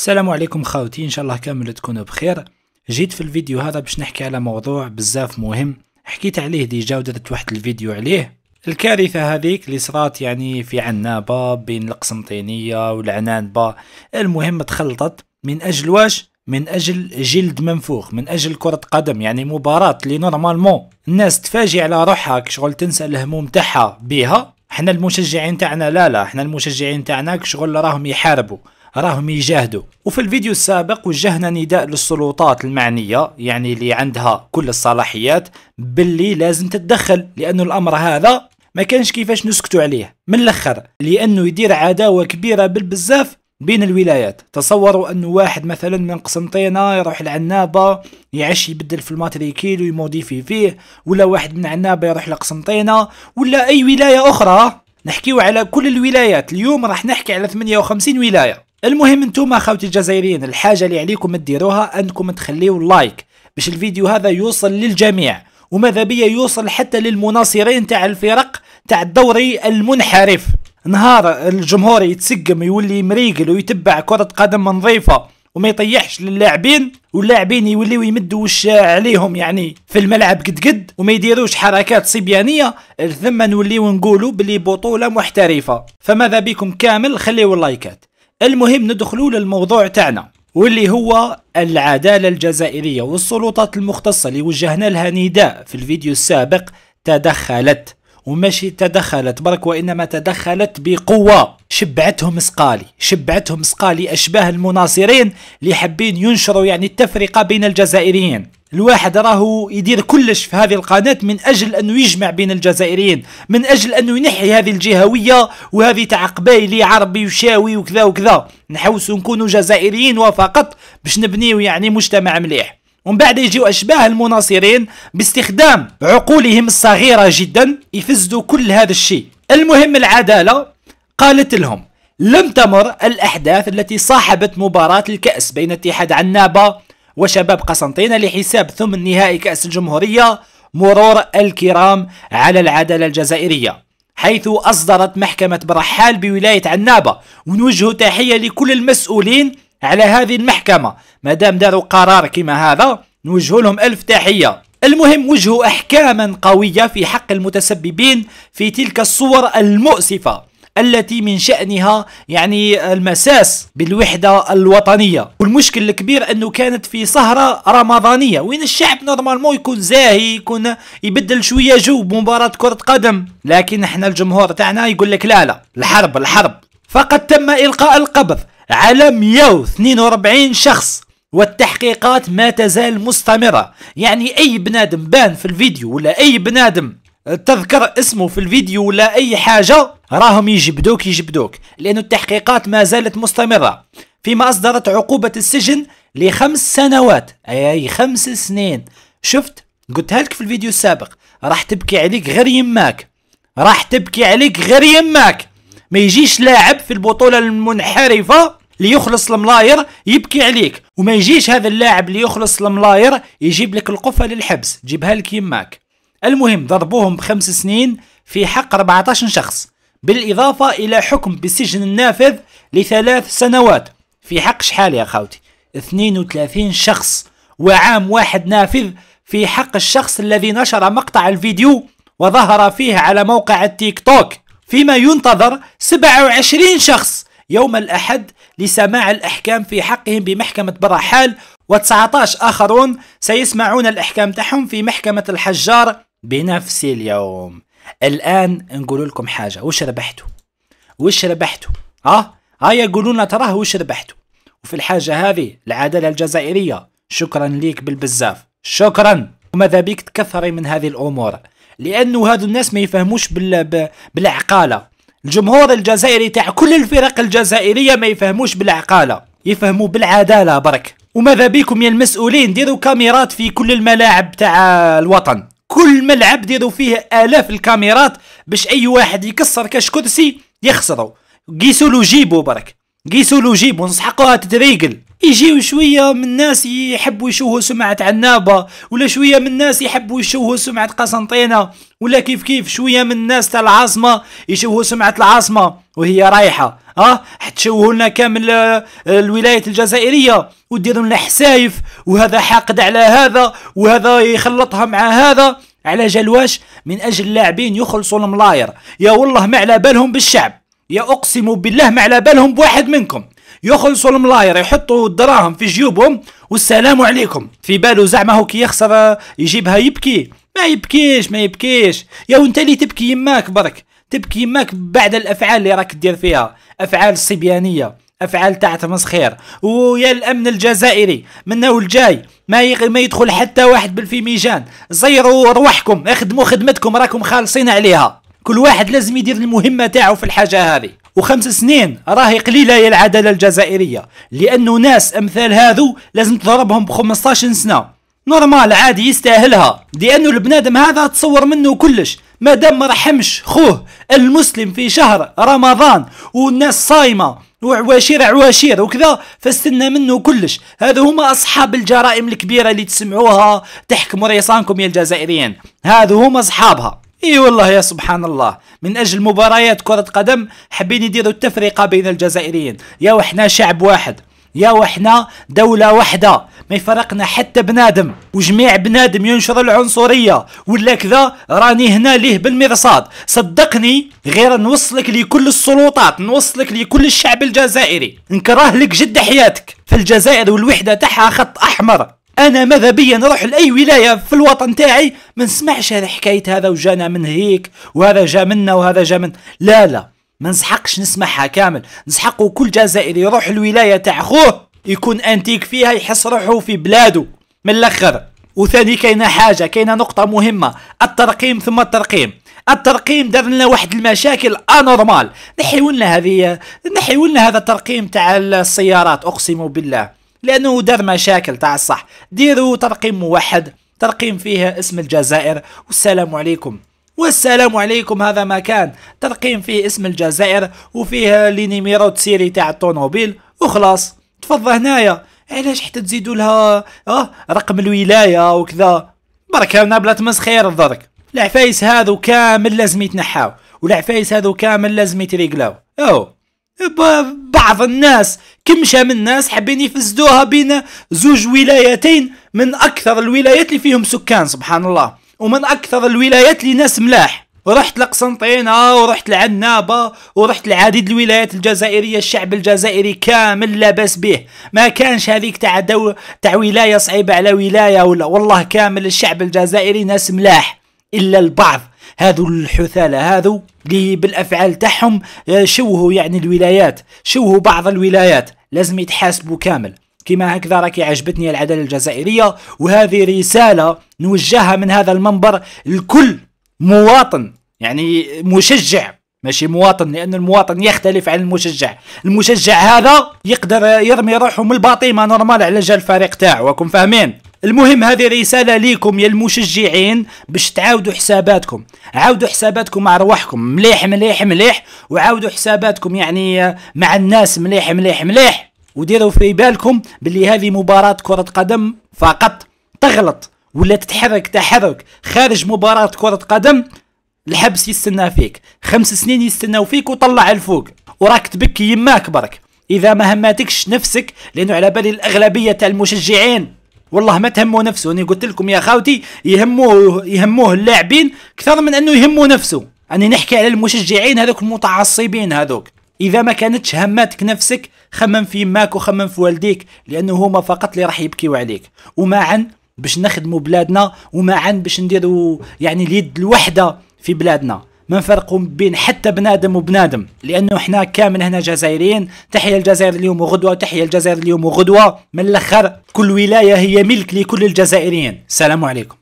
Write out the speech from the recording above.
السلام عليكم خاوتي ان شاء الله كامل تكونوا بخير جيت في الفيديو هذا باش نحكي على موضوع بزاف مهم حكيت عليه ديجا ودرت واحد الفيديو عليه الكارثة هذيك اللي صرات يعني في عنابة بين القسنطينية والعنانبة المهم تخلطت من أجل واش من أجل جلد منفوخ من أجل كرة قدم يعني مباراة اللي نورمالمون الناس تفاجئ على روحها كشغل تنسى الهموم تاعها بها حنا المشجعين تاعنا لا لا حنا المشجعين تاعنا كشغل راهم يحاربوا راهم يجاهدوا وفي الفيديو السابق وجهنا نداء للسلطات المعنية يعني اللي عندها كل الصلاحيات باللي لازم تتدخل لأنه الأمر هذا ما كانش كيفاش نسكتوا عليه من الاخر لانه يدير عداوه كبيره بالبزاف بين الولايات تصوروا انه واحد مثلا من قسنطينة يروح لعنابة يعيش يبدل في الماتريكيل ويموديفي فيه ولا واحد من عنابة يروح لقسنطينة ولا اي ولاية اخرى نحكيو على كل الولايات اليوم راح نحكي على 58 ولاية المهم انتم اخوتي الجزائريين الحاجه اللي عليكم تديروها انكم تخليو لايك باش الفيديو هذا يوصل للجميع وماذا بيا يوصل حتى للمناصرين تاع الفرق تاع الدوري المنحرف نهار الجمهور يتسقم يولي مريقل ويتبع كرة قدم نظيفة وما يطيحش للاعبين واللاعبين يوليو يمدوا وش عليهم يعني في الملعب قد قد وما يديروش حركات صبيانيه ثم نوليو نقولوا بلي بطوله محترفه فماذا بكم كامل خليوا اللايكات المهم ندخلوا للموضوع تاعنا واللي هو العدالة الجزائرية والسلطات المختصة اللي وجهنا لها نداء في الفيديو السابق تدخلت وماشي تدخلت برك وإنما تدخلت بقوة شبعتهم سقالي شبعتهم سقالي أشباه المناصرين اللي حابين ينشروا يعني التفرقة بين الجزائريين الواحد راهو يدير كلش في هذه القناة من أجل أنه يجمع بين الجزائريين من أجل أنه ينحي هذه الجهوية وهذه تاع قبايلي عربي وشاوي وكذا وكذا نحوس نكونوا جزائريين وفقط باش نبنيو يعني مجتمع مليح ومن بعد يجيو اشباه المناصرين باستخدام عقولهم الصغيره جدا يفزدوا كل هذا الشيء المهم العداله قالت لهم لم تمر الاحداث التي صاحبت مباراه الكاس بين اتحاد عنابه وشباب قسنطينة لحساب ثمن نهائي كأس الجمهورية مرور الكرام على العدالة الجزائرية حيث أصدرت محكمة برحال بولاية عنابة ونوجه تحية لكل المسؤولين على هذه المحكمة مادام داروا قرار كما هذا نوجه لهم ألف تحية المهم وجهوا أحكاما قوية في حق المتسببين في تلك الصور المؤسفة التي من شأنها يعني المساس بالوحدة الوطنية والمشكل الكبير أنه كانت في سهرة رمضانية وين الشعب نورمالمون يكون زاهي يكون يبدل شوية جو بمباراة كرة قدم لكن احنا الجمهور تاعنا يقول لك لا لا الحرب الحرب فقد تم إلقاء القبض على 142 شخص والتحقيقات ما تزال مستمرة يعني أي بنادم بان في الفيديو ولا أي بنادم تذكر اسمه في الفيديو ولا أي حاجة راهم يجبدوك يجبدوك لأن التحقيقات ما زالت مستمرة فيما أصدرت عقوبة السجن لخمس سنوات أي خمس سنين شفت قلتها لك في الفيديو السابق راح تبكي عليك غير يماك راح تبكي عليك غير يماك ما يجيش لاعب في البطولة المنحرفة ليخلص الملاير يبكي عليك وما يجيش هذا اللاعب اللي يخلص الملاير يجيب لك القفة للحبس جيبها لك يماك المهم ضربوهم بخمس سنين في حق 14 شخص بالإضافة إلى حكم بالسجن النافذ لثلاث سنوات في حق شحال يا خاوتي 32 شخص وعام واحد نافذ في حق الشخص الذي نشر مقطع الفيديو وظهر فيه على موقع التيك توك فيما ينتظر 27 شخص يوم الأحد لسماع الأحكام في حقهم بمحكمة برحال و19 آخرون سيسمعون الأحكام تحهم في محكمة الحجار بنفس اليوم الآن نقول لكم حاجة وش ربحتوا وش ربحتوا ها هيا قولوا لنا تراه وش ربحتوا وفي الحاجة هذه العدالة الجزائرية شكرا ليك بالبزاف شكرا وماذا بيك تكثري من هذه الأمور لأنه هذو الناس ما يفهموش بال... بالعقالة الجمهور الجزائري تاع كل الفرق الجزائرية ما يفهموش بالعقالة يفهموا بالعدالة برك وماذا بيكم يا المسؤولين ديروا كاميرات في كل الملاعب تاع الوطن كل ملعب ديروا فيه الاف الكاميرات باش اي واحد يكسر كاش كرسي يخسروا قيسوا له جيبو برك قيسوا له جيبو نسحقوها تتريقل يجيو شويه من الناس يحبوا يشوهوا سمعه عنابه ولا شويه من الناس يحبوا يشوهوا سمعه قسنطينه ولا كيف كيف شويه من الناس تاع العاصمه يشوهوا سمعه العاصمه وهي رايحه اه حتشوهوا لنا كامل آه، الولايات الجزائريه وديروا لنا حسايف وهذا حاقد على هذا وهذا يخلطها مع هذا على جال واش من اجل لاعبين يخلصوا الملاير يا والله ما على بالهم بالشعب يا اقسم بالله ما على بالهم بواحد منكم يخلصوا الملاير يحطوا الدراهم في جيوبهم والسلام عليكم في باله زعما هو كي يخسر آه، يجيبها يبكي ما يبكيش ما يبكيش يا وانت اللي تبكي يماك برك تبكي ماك بعد الافعال اللي راك دير فيها افعال صبيانيه افعال تاع تمسخير ويا الامن الجزائري منه الجاي ما ما يدخل حتى واحد بالفيميجان زيروا روحكم اخدموا خدمتكم راكم خالصين عليها كل واحد لازم يدير المهمه تاعو في الحاجه هذه وخمس سنين راهي قليله يا العداله الجزائريه لانه ناس امثال هذو لازم تضربهم ب 15 سنه نورمال عادي يستاهلها لانه البنادم هذا تصور منه كلش ما دام ما رحمش خوه المسلم في شهر رمضان والناس صايمه وعواشير عواشير وكذا فاستنى منه كلش هذا هما اصحاب الجرائم الكبيره اللي تسمعوها تحكموا ريصانكم يا الجزائريين هذا هما اصحابها اي والله يا سبحان الله من اجل مباريات كره قدم حابين يديروا التفرقه بين الجزائريين يا وحنا شعب واحد يا وحنا دوله واحده ما يفرقنا حتى بنادم وجميع بنادم ينشر العنصرية ولا كذا راني هنا ليه بالمرصاد صدقني غير نوصلك لكل السلطات نوصلك لكل الشعب الجزائري نكره لك جد حياتك فالجزائر والوحدة تاعها خط أحمر انا ماذا بيا نروح لاي ولايه في الوطن تاعي ما نسمعش هذا حكايه هذا وجانا من هيك وهذا جا منا وهذا جا من لا لا ما نسحقش نسمعها كامل نسحقوا كل جزائري يروح الولايه تاع خوه يكون انتيك فيها يحس روحو في بلادو من الاخر وثاني كاينه حاجه كاينه نقطه مهمه الترقيم ثم الترقيم الترقيم دار لنا واحد المشاكل انورمال نحيو لنا هذه نحيو لنا هذا الترقيم تاع السيارات اقسم بالله لانه دار مشاكل تاع الصح ديروا ترقيم موحد ترقيم فيه اسم الجزائر والسلام عليكم والسلام عليكم هذا ما كان ترقيم فيه اسم الجزائر وفيه لينيميرو تسيري تاع الطونوبيل وخلاص تفض هنايا علاش حتى تزيدوا لها اه رقم الولايه وكذا برك انا بلا خير الضرك العفايس هذو كامل لازم يتنحاو والعفايس هذو كامل لازم يتريقلاو او بعض الناس كمشة من الناس حابين يفسدوها بين زوج ولايتين من اكثر الولايات اللي فيهم سكان سبحان الله ومن اكثر الولايات اللي ناس ملاح رحت لقسنطينة ورحت لعنابة ورحت لعديد الولايات الجزائرية الشعب الجزائري كامل لا باس به ما كانش هذيك تاع دو تاع ولاية صعيبة على ولاية ولا والله كامل الشعب الجزائري ناس ملاح إلا البعض هذو الحثالة هذو اللي بالأفعال تاعهم آه، شوهوا يعني الولايات شوهوا بعض الولايات لازم يتحاسبوا كامل كما هكذا راكي عجبتني العدالة الجزائرية وهذه رسالة نوجهها من هذا المنبر لكل مواطن يعني مشجع ماشي مواطن لأن المواطن يختلف عن المشجع المشجع هذا يقدر يرمي روحه من الباطيمة نورمال على جال الفريق تاعه راكم فاهمين المهم هذه رسالة ليكم يا المشجعين باش تعاودوا حساباتكم عاودوا حساباتكم مع رواحكم مليح مليح مليح وعاودوا حساباتكم يعني مع الناس مليح مليح مليح وديروا في بالكم باللي هذه مباراة كرة قدم فقط تغلط ولا تتحرك تحرك خارج مباراة كرة قدم الحبس يستنى فيك خمس سنين يستناو فيك وطلع الفوق وراك تبكي يماك برك اذا ما هماتكش نفسك لانه على بالي الاغلبيه تاع المشجعين والله ما تهموا نفسه انا قلت لكم يا خاوتي يهموه يهموه اللاعبين اكثر من انه يهموا نفسه انا نحكي على المشجعين هذوك المتعصبين هذوك اذا ما كانتش هماتك نفسك خمم في ماك وخمم في والديك لانه هما فقط اللي راح يبكيو عليك ومعا باش نخدموا بلادنا ومعا باش نديروا يعني اليد الوحده في بلادنا ما نفرقوا بين حتى بنادم وبنادم لانه احنا كامل هنا جزائريين تحيا الجزائر اليوم وغدوه تحيا الجزائر اليوم وغدوه من الاخر كل ولايه هي ملك لكل الجزائريين السلام عليكم